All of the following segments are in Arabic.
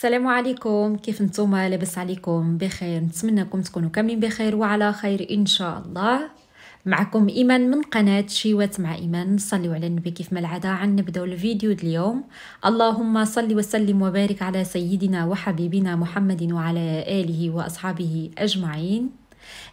السلام عليكم كيف نتوما لاباس عليكم بخير نتمنىكم تكونوا كاملين بخير وعلى خير ان شاء الله معكم ايمان من قناه شيوات مع ايمان نصليو على النبي كيف ما العاده عن نبداو الفيديو اليوم اللهم صل وسلم وبارك على سيدنا وحبيبنا محمد وعلى اله واصحابه اجمعين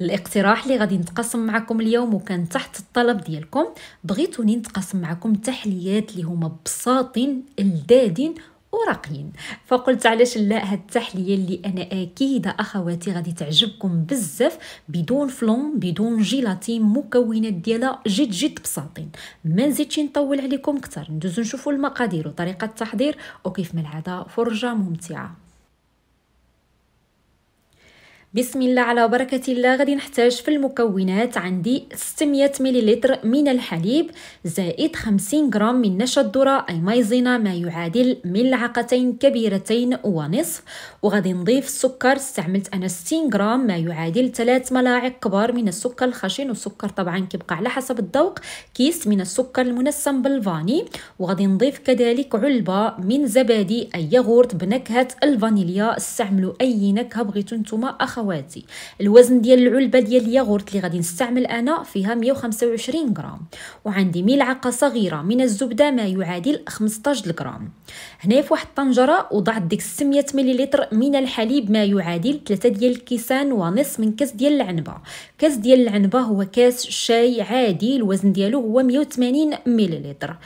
الاقتراح اللي غادي نتقاسم معكم اليوم وكان تحت الطلب ديالكم بغيتوني نتقاسم معكم تحليات اللي هما بساطين لذاذين وراقيين فقلت علاش لا هاد التحليه اللي انا اكيده اخواتي غادي تعجبكم بزاف بدون فلون بدون جيلاتين مكونات ديالها جد جد بساطين ما نزيدش نطول عليكم اكثر ندوزو نشوفوا المقادير وطريقه التحضير وكيف ما العاده فرجه ممتعه بسم الله على بركة الله غادي نحتاج في المكونات عندي 600 مليلتر من الحليب زائد 50 غرام من نشا الذرة أي مايزينا ما يعادل ملعقتين كبيرتين ونصف وغادي نضيف السكر استعملت أنا 60 غرام ما يعادل 3 ملاعق كبار من السكر الخشن والسكر طبعا كيبقى على حسب الذوق كيس من السكر المنسم بالفاني وغادي نضيف كذلك علبة من زبادي أي ياغورت بنكهة الفانيليا استعملوا أي نكهة بغيتو نتوما أخوات خواتي الوزن ديال العلبه ديال الياغورت اللي غادي نستعمل انا فيها 125 غرام وعندي ملعقه صغيره من الزبده ما يعادل 15 غرام هنا في واحد الطنجره وضعت ديك 600 مليلتر من الحليب ما يعادل 3 ديال الكيسان ونص من كاس ديال العنبه كاس ديال العنبه هو كاس شاي عادي الوزن ديالو هو 180 مليلتر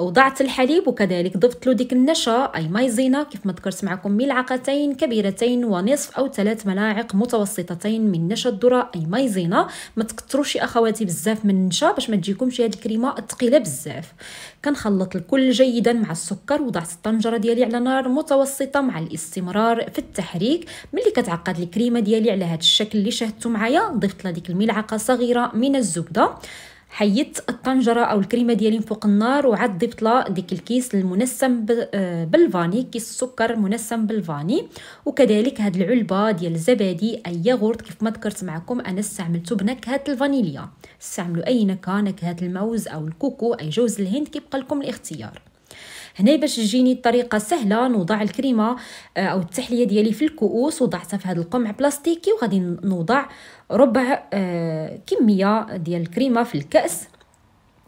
وضعت الحليب وكذلك ضفت له ديك النشا أي مايزينا كيف ما ذكرت معكم ملعقتين كبيرتين ونصف أو ثلاث ملاعق متوسطتين من نشا الذرة أي مايزينا ما تكتروش أخواتي بزاف من النشا باش ما تجيكمش هاد الكريمة ثقيلة بزاف كنخلط الكل جيدا مع السكر وضعت الطنجرة ديالي على نار متوسطة مع الاستمرار في التحريك ملي كتعقد الكريمة ديالي على هاد الشكل اللي شاهدتو معايا ضفت لها ديك الملعقة صغيرة من الزبدة حيدت الطنجره او الكريمه ديالي من فوق النار وعاد ضفت لها ديك الكيس المنسم آه، بالفاني كيس السكر منسم بالفاني وكذلك هاد العلبه ديال الزبادي اي ياغورت كيف ما ذكرت معكم انا استعملته بنكهه الفانيليا استعملوا اي نكهه نكهه الموز او الكوكو اي جوز الهند كيبقى لكم الاختيار هنا باش تجيني الطريقه سهله نوضع الكريمه آه، او التحليه ديالي في الكؤوس وضعتها في هذا القمع بلاستيكي وغادي نوضع ربع آه، كميه ديال الكريمه في الكاس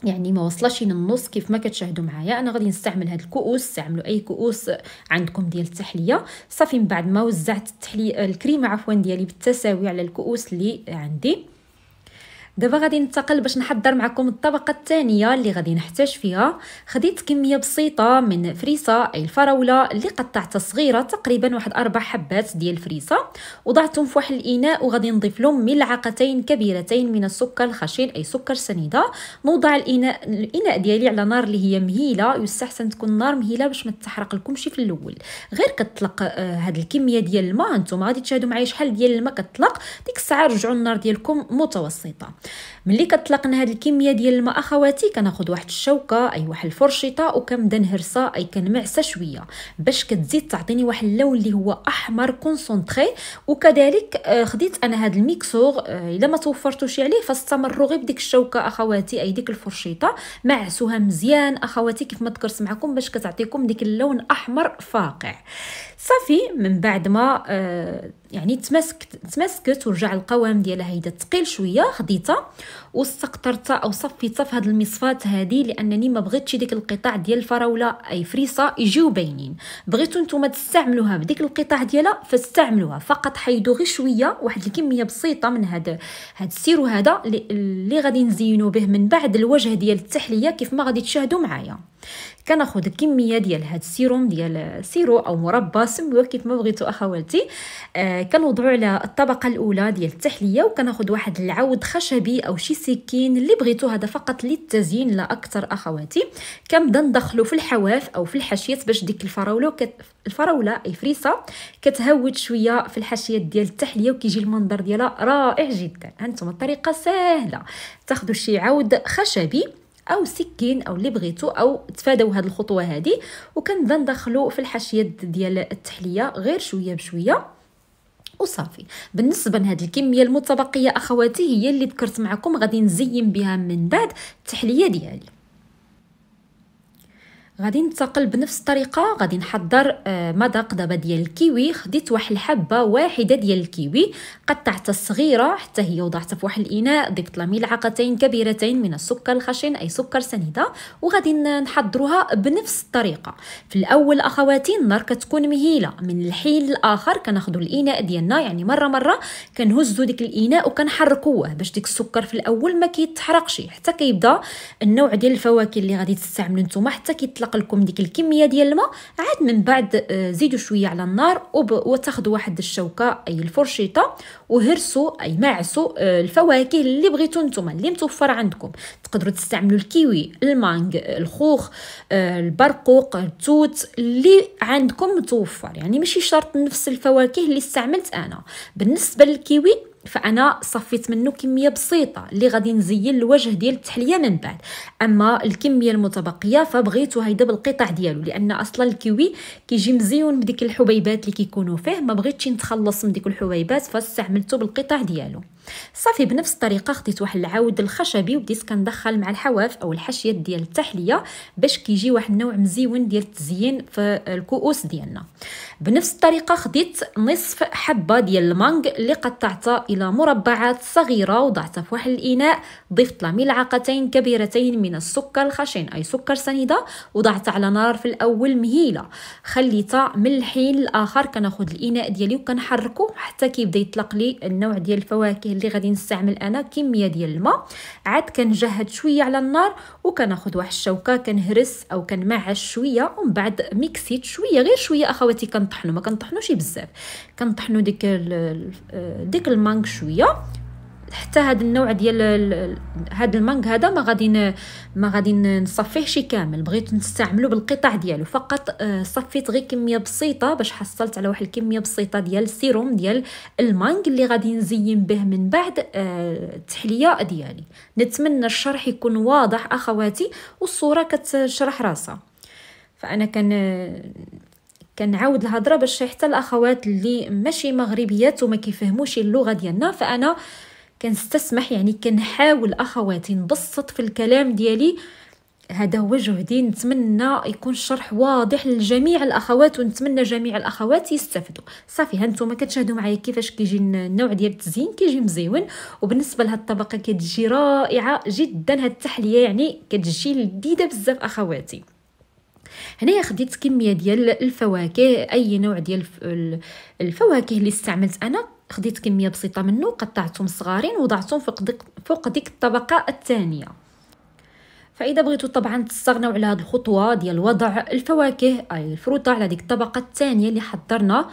يعني ما وصلش للنص كيف ما كتشاهدوا معايا انا غادي نستعمل هاد الكؤوس استعملوا اي كؤوس عندكم ديال التحليه صافي من بعد ما وزعت التحليه الكريمه عفوا ديالي بالتساوي على الكؤوس اللي عندي دابا غادي ننتقل باش نحضر معكم الطبقه الثانيه اللي غادي نحتاج فيها خديت كميه بسيطه من فريسه اي الفراوله اللي قطعتها صغيره تقريبا واحد اربع حبات ديال الفريسه وضعتهم في واحد الاناء وغادي نضيف لهم ملعقتين كبيرتين من السكر الخشن اي سكر سنيده نوضع الاناء الاناء ديالي على نار اللي هي مهيله يستحسن تكون نار مهيله باش ما تحرق لكمش في الاول غير كطلق آه، هاد الكميه ديال الماء انتم غادي تشاهدوا معايا شحال ديال الماء كطلق ديك الساعه رجعوا النار ديالكم متوسطه ملي كتلقن هاد الكميه ديال الماء اخواتي كناخذ واحد الشوكه اي واحد الفرشيطه وكنبدا نهرسها اي كنمعسها شويه باش كتزيد تعطيني واحد اللون اللي هو احمر كونسونطري وكذلك آه، خديت انا هاد الميكسور آه، الا ما توفرتوش عليه فاستمروا غير بديك الشوكه اخواتي اي ديك الفرشيطه معسوها مزيان اخواتي كيف ما ذكرت معكم باش كتعطيكم ديك اللون احمر فاقع صافي من بعد ما آه يعني تماسكت تماسكت ورجع القوام ديالها هيدا ثقيل شويه خديتها واستقطرتها او صفيتها في هذه المصفات هادي لانني ما بغيتش ديك القطع ديال الفراوله اي فريسه يجيو باينين بغيتو نتوما تستعملوها بديك القطع ديالها فاستعملوها فقط حيدو غير شويه واحد الكميه بسيطه من هاد هذا السيرو هذا اللي غادي نزينو به من بعد الوجه ديال التحليه كيف ما غادي تشاهدوا معايا كناخذ كميه ديال هاد السيروم ديال سيرو او مربى سموه كيف ما بغيتو اخواتي آه كنوضعو على الطبقه الاولى ديال التحليه وكناخذ واحد العود خشبي او شي سكين اللي بغيتو هذا فقط للتزيين لا اكثر اخواتي كنبدا ندخلو في الحواف او في الحاشيات باش ديك الفراوله كت... الفراوله اي فريسه كتهود شويه في الحاشيات ديال التحليه وكيجي المنظر ديالها رائع جدا هانتوما الطريقه سهله تاخذوا شي عود خشبي او سكين او اللي بغيتو او تفاداو هذه الخطوه هذه وكنبدا ندخلو في الحاشيه ديال التحليه غير شويه بشويه وصافي بالنسبه لهاد الكميه المتبقيه اخواتي هي اللي ذكرت معكم غادي نزين بها من بعد التحليه ديالي غادي نتقل بنفس الطريقه غادي نحضر آه، مذاق دابا ديال الكيوي خديت واحد الحبه واحده ديال الكيوي قطعتها صغيره حتى هي وضعتها في واحد الاناء ضفت لها ملعقتين كبيرتين من السكر الخشن اي سكر سنيده وغادي نحضروها بنفس الطريقه في الاول اخواتي النار كتكون مهيله من الحين الاخر كناخذوا الاناء ديالنا يعني مره مره كنهزوا ديك الاناء وكنحركوه باش ديك السكر في الاول ما كيتحرقش حتى كيبدا النوع ديال الفواكه اللي غادي تستعملوا نتوما حتى كيطلع يطلق لكم ديك الكميه ديال الماء عاد من بعد آه، زيدوا شويه على النار وتاخذوا واحد الشوكه اي الفرشيطه وهرسوا اي معسوا آه، الفواكه اللي بغيتو نتوما اللي متوفر عندكم تقدروا تستعملوا الكيوي المانغ الخوخ آه، البرقوق التوت اللي عندكم متوفر يعني ماشي شرط نفس الفواكه اللي استعملت انا بالنسبه للكيوي فانا صفيت منه كميه بسيطه اللي غادي نزين الوجه ديال التحليه من بعد اما الكميه المتبقيه فبغيتو هيدا بالقطع ديالو لان اصلا الكيوي كيجي مزيون بديك الحبيبات اللي كيكونوا فيه ما بغيتش نتخلص من ديك الحبيبات فاستعملته بالقطع ديالو صافي بنفس الطريقه خديت واحد العود الخشبي وبديت كندخل مع الحواف او الحشيات ديال التحليه باش كيجي واحد النوع مزيون ديال التزيين في الكؤوس ديالنا بنفس الطريقه خديت نصف حبه ديال المانغ اللي قطعتها الى مربعات صغيره وضعتها في واحد الاناء ضفت لها ملعقتين كبيرتين من السكر الخشن اي سكر سنيده وضعت على نار في الاول مهيله خليتها من الحين الاخر كناخذ الاناء ديالي وكنحركو حتى كيبدا يطلق لي النوع ديال الفواكه اللي غادي نستعمل انا كميه ديال الماء عاد كنجهد شويه على النار وكناخذ واحد الشوكه كنهرس او كنمعش شويه ومن بعد ميكسيت شويه غير شويه اخواتي كنطحنو ما كنطحنوش بزاف كنطحنو ديك آه، ديك المانك شويه حتى هذا النوع ديال هذا المانغ هذا ما غادي ما غادي نصفيه شي كامل بغيت نستعمله بالقطع ديالو فقط آه، صفيت غير كميه بسيطه باش حصلت على واحد الكميه بسيطه ديال السيروم ديال المانغ اللي غادي نزين به من بعد آه، التحليه ديالي نتمنى الشرح يكون واضح اخواتي والصوره كتشرح راسها فانا كان كنعاود الهضره باش حتى الاخوات اللي ماشي مغربيات وما كيفهموش اللغه ديالنا فانا كنستسمح يعني كنحاول اخواتي نبسط في الكلام ديالي هذا هو جهدي نتمنى يكون الشرح واضح لجميع الاخوات ونتمنى جميع الاخوات يستفدوا صافي هانتوما كتشاهدوا معايا كيفاش كيجي النوع ديال التزيين كيجي مزيون وبالنسبه لهاد الطبقه كتجي رائعه جدا هاد التحليه يعني كتجي لذيذه بزاف اخواتي هنايا خديت كميه ديال الفواكه اي نوع ديال الفواكه اللي استعملت انا خديت كميه بسيطه منه قطعتهم صغارين وضعتهم فوق ديك فوق ديك الطبقه الثانيه فاذا بغيتو طبعا تستغناو على هذه الخطوه ديال وضع الفواكه اي الفروطه على ديك الطبقه الثانيه اللي حضرنا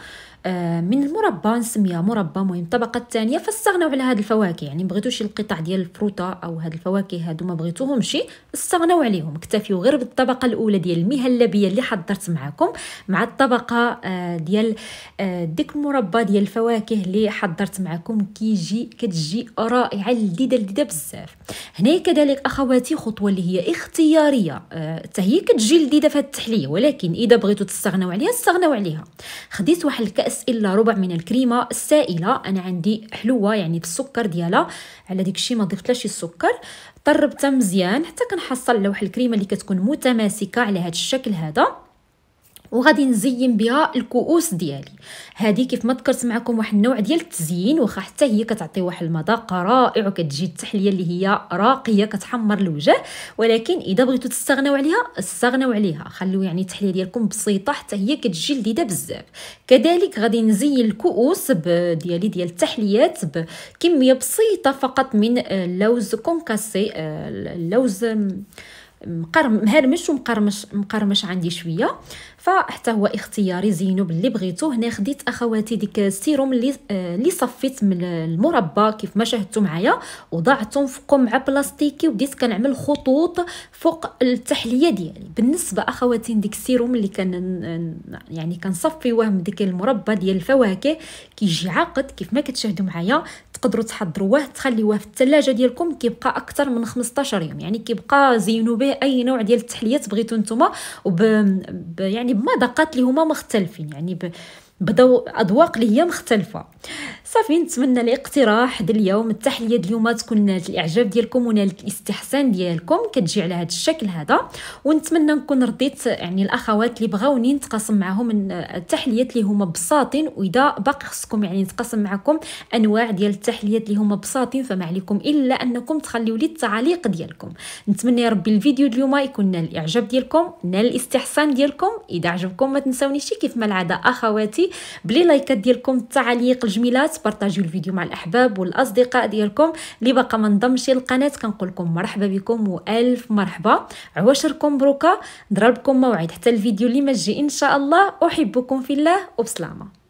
آه، من المربى نسميها مربى مهم الطبقه الثانيه فاستغناو على هاد الفواكه يعني شي القطع ديال الفروتا او هاد الفواكه هادو ما بغيتوهمش استغناو عليهم اكتفيو غير بالطبقه الاولى ديال المهلبيه اللي حضرت معكم مع الطبقه آه، ديال آه، ديك المربى ديال الفواكه اللي حضرت معكم كيجي كتجي رائعه لذيذه لذيذه بزاف هنا كذلك اخواتي خطوه اللي هي اختياريه حتى هي كتجي لذيذه في التحليه ولكن اذا بغيتو تستغناو عليها استغناو عليها خديت واحد الكاس كاس الا ربع من الكريمه السائله انا عندي حلوه يعني بالسكر ديالها على ديك الشيء ما لاش السكر طربتها مزيان حتى كنحصل على واحد الكريمه اللي كتكون متماسكه على هذا الشكل هذا وغادي نزين بها الكؤوس ديالي هذه كيف ما ذكرت معكم واحد النوع ديال التزيين واخا حتى هي كتعطي واحد المذاق رائع وكتجي التحليه اللي هي راقيه كتحمر الوجه ولكن اذا بغيتو تستغناو عليها استغناو عليها خلو يعني التحليه ديالكم بسيطه حتى هي كتجي لذيذه بزاف كذلك غادي نزين الكؤوس ديالي ديال التحليات بكميه بسيطه فقط من آه، اللوز كونكاسي آه، اللوز مقرمش مهرمش ومقرمش مقرمش عندي شويه فحتى هو اختياري زينب اللي بغيتو هنا خديت اخواتي ديك السيروم اللي آه، اللي صفيت من المربى كيف ما شاهدتوا معايا وضعتهم في قمعه بلاستيكي وبديت كنعمل خطوط فوق التحليه ديالي بالنسبه اخواتي ديك السيروم اللي كان يعني كنصفيوه من ديك المربى ديال الفواكه كيجي عاقد كيف ما كتشاهدوا معايا تقدروا تحضروه تخليوه في الثلاجه ديالكم كيبقى اكثر من 15 يوم يعني كيبقى زينوا به اي نوع ديال التحليات بغيتو نتوما وب يعني بمذاقات اللي هما مختلفين يعني ب... بدو اذواق اللي هي مختلفه صافي نتمنى الاقتراح ديال اليوم التحليه اليوم تكون نالت الاعجاب ديالكم ونالت الاستحسان ديالكم كتجي على هذا الشكل هذا ونتمنى نكون رضيت يعني الاخوات اللي بغاوني نتقاسم معاهم التحليات اللي هما بساطين واذا باقي خصكم يعني نتقاسم معكم انواع ديال التحليات اللي هما بساطين فما عليكم الا انكم تخليو لي التعليق ديالكم نتمنى يا ربي الفيديو اليوم يكون نال الاعجاب ديالكم نال الاستحسان ديالكم اذا عجبكم ما تنساونيش كيف ما العاده اخواتي بلي لايكات ديالكم التعاليق الجميلات بارطاجيو الفيديو مع الاحباب والاصدقاء ديالكم اللي باقا ما انضمش للقناه كنقول لكم مرحبا بكم والف مرحبا عواشركم بروكا نضربكم موعد حتى الفيديو اللي ما ان شاء الله احبكم في الله وبسلامه